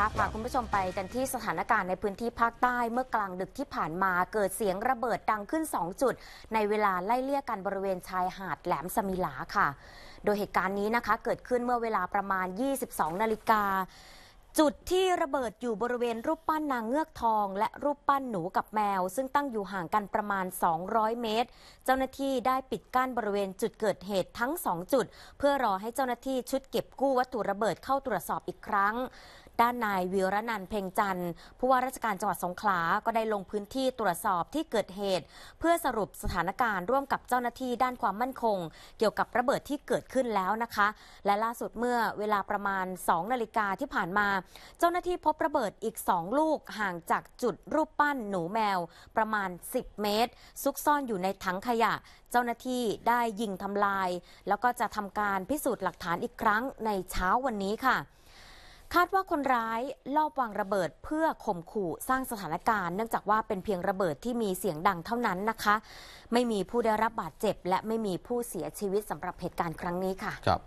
พาคุณผู้ชมไปกันที่สถานการณ์ในพื้นที่ภาคใต้เมื่อกลางดึกที่ผ่านมาเกิดเสียงระเบิดดังขึ้น 2 จุด ในเวลาไล่เลี่ยกันบริเวณชายหาดแหลมสมิลาค่ะ โดยเหตุการณ์นี้นะคะเกิดขึ้นเมื่อเวลาประมาณ 22นาฬิกาจุดที่ระเบิดอยู่บริเวณรูปปั้นนางเงือกทอง และรูปปั้นหนูกับแมว ซึ่งตั้งอยู่ห่างกันประมาณ 200 เมตร เจ้าหน้าที่ได้ปิดกั้นบริเวณจุดเกิดเหตุทั้ง2จุด เพื่อรอให้เจ้าหน้าที่ชุดเก็บกู้วัตถุระเบิดเข้าตรวจสอบอีกครั้งด้านนายวิรนันเพ่งจันทร์ ผู้ว่าราชการจังหวัดสงขลาก็ได้ลงพื้นที่ตรวจสอบที่เกิดเหตุ เพื่อสรุปสถานการณ์ ร่วมกับเจ้าหน้าที่ด้านความมั่นคง เกี่ยวกับระเบิดที่เกิดขึ้นแล้วนะคะ และล่าสุดเมื่อเวลาประมาณ2นาฬิกาที่ผ่านมา เจ้าหน้าที่พบระเบิดอีก 2 ลูกห่างจากจุดรูปปั้นหนูแมวประมาณ 10 เมตร ซุกซ่อนอยู่ในถังขยะ เจ้าหน้าที่ได้ยิงทำลาย แล้วก็จะทำการพิสูจน์หลักฐานอีกครั้งในเช้าวันนี้ค่ะคาดว่าคนร้ายลอบวางระเบิดเพื่อข่มขู่สร้างสถานการณ์เนื่องจากว่าเป็นเพียงระเบิดที่มีเสียงดังเท่านั้นนะคะ ไม่มีผู้ได้รับบาดเจ็บและไม่มีผู้เสียชีวิตสำหรับเหตุการณ์ครั้งนี้ค่ะครับ